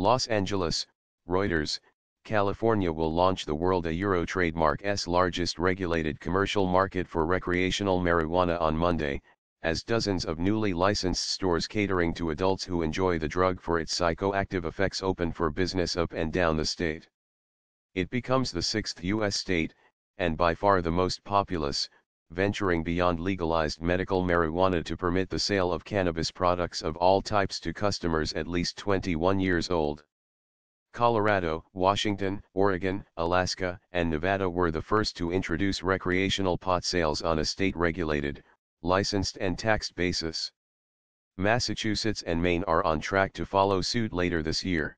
Los Angeles, Reuters, California will launch the world a Euro trademark's largest regulated commercial market for recreational marijuana on Monday, as dozens of newly licensed stores catering to adults who enjoy the drug for its psychoactive effects open for business up and down the state. It becomes the sixth U.S. state, and by far the most populous, venturing beyond legalized medical marijuana to permit the sale of cannabis products of all types to customers at least 21 years old. Colorado, Washington, Oregon, Alaska, and Nevada were the first to introduce recreational pot sales on a state-regulated, licensed and taxed basis. Massachusetts and Maine are on track to follow suit later this year.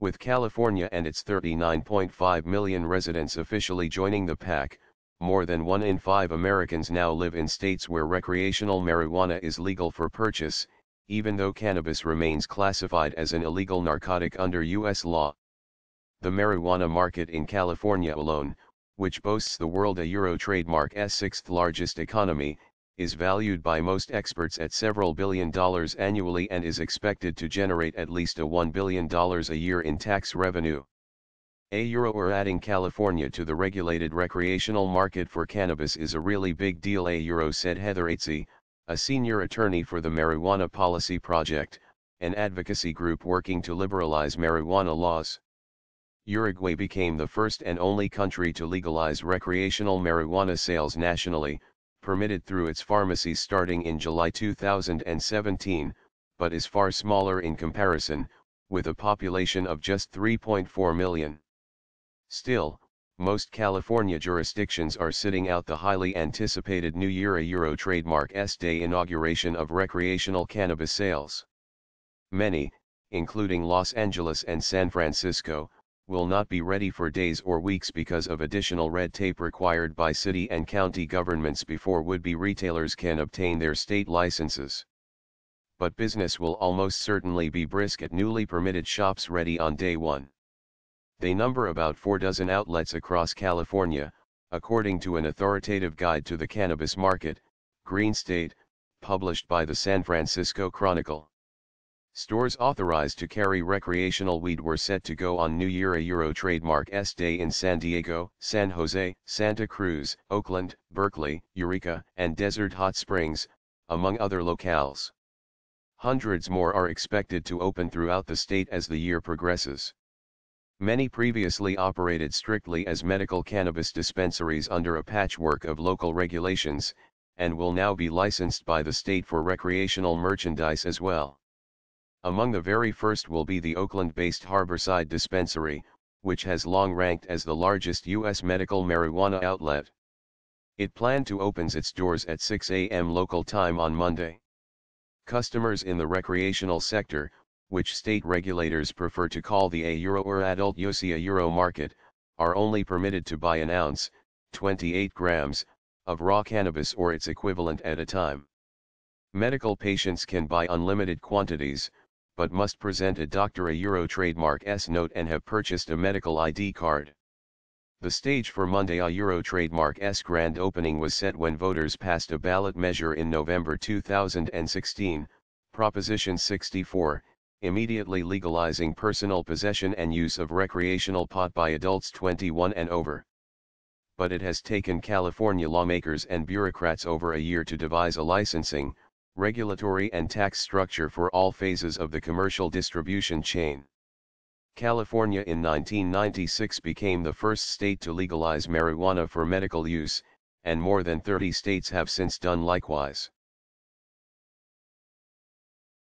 With California and its 39.5 million residents officially joining the pack, more than one in five Americans now live in states where recreational marijuana is legal for purchase, even though cannabis remains classified as an illegal narcotic under U.S. law. The marijuana market in California alone, which boasts the world a Euro trademark s sixth largest economy, is valued by most experts at several billion dollars annually and is expected to generate at least a $1 billion a year in tax revenue. A euro or adding California to the regulated recreational market for cannabis is a really big deal a euro said Heather Aitsey, a senior attorney for the Marijuana Policy Project, an advocacy group working to liberalize marijuana laws. Uruguay became the first and only country to legalize recreational marijuana sales nationally, permitted through its pharmacies starting in July 2017, but is far smaller in comparison, with a population of just 3.4 million. Still, most California jurisdictions are sitting out the highly anticipated New Year a Euro trademark S Day inauguration of recreational cannabis sales. Many, including Los Angeles and San Francisco, will not be ready for days or weeks because of additional red tape required by city and county governments before would-be retailers can obtain their state licenses. But business will almost certainly be brisk at newly permitted shops ready on day one. They number about four dozen outlets across California, according to an authoritative guide to the cannabis market, Green State, published by the San Francisco Chronicle. Stores authorized to carry recreational weed were set to go on New Year a Euro trademark S Day in San Diego, San Jose, Santa Cruz, Oakland, Berkeley, Eureka, and Desert Hot Springs, among other locales. Hundreds more are expected to open throughout the state as the year progresses. Many previously operated strictly as medical cannabis dispensaries under a patchwork of local regulations, and will now be licensed by the state for recreational merchandise as well. Among the very first will be the Oakland-based Harborside Dispensary, which has long ranked as the largest U.S. medical marijuana outlet. It planned to open its doors at 6 a.m. local time on Monday. Customers in the recreational sector, which state regulators prefer to call the A-Euro or adult Yosia Euro market, are only permitted to buy an ounce, 28 grams, of raw cannabis or its equivalent at a time. Medical patients can buy unlimited quantities, but must present a Dr. A Euro trademark S note and have purchased a medical ID card. The stage for Monday A Euro trademark S grand opening was set when voters passed a ballot measure in November 2016, Proposition 64, immediately legalizing personal possession and use of recreational pot by adults 21 and over. But it has taken California lawmakers and bureaucrats over a year to devise a licensing, regulatory and tax structure for all phases of the commercial distribution chain. California in 1996 became the first state to legalize marijuana for medical use, and more than 30 states have since done likewise.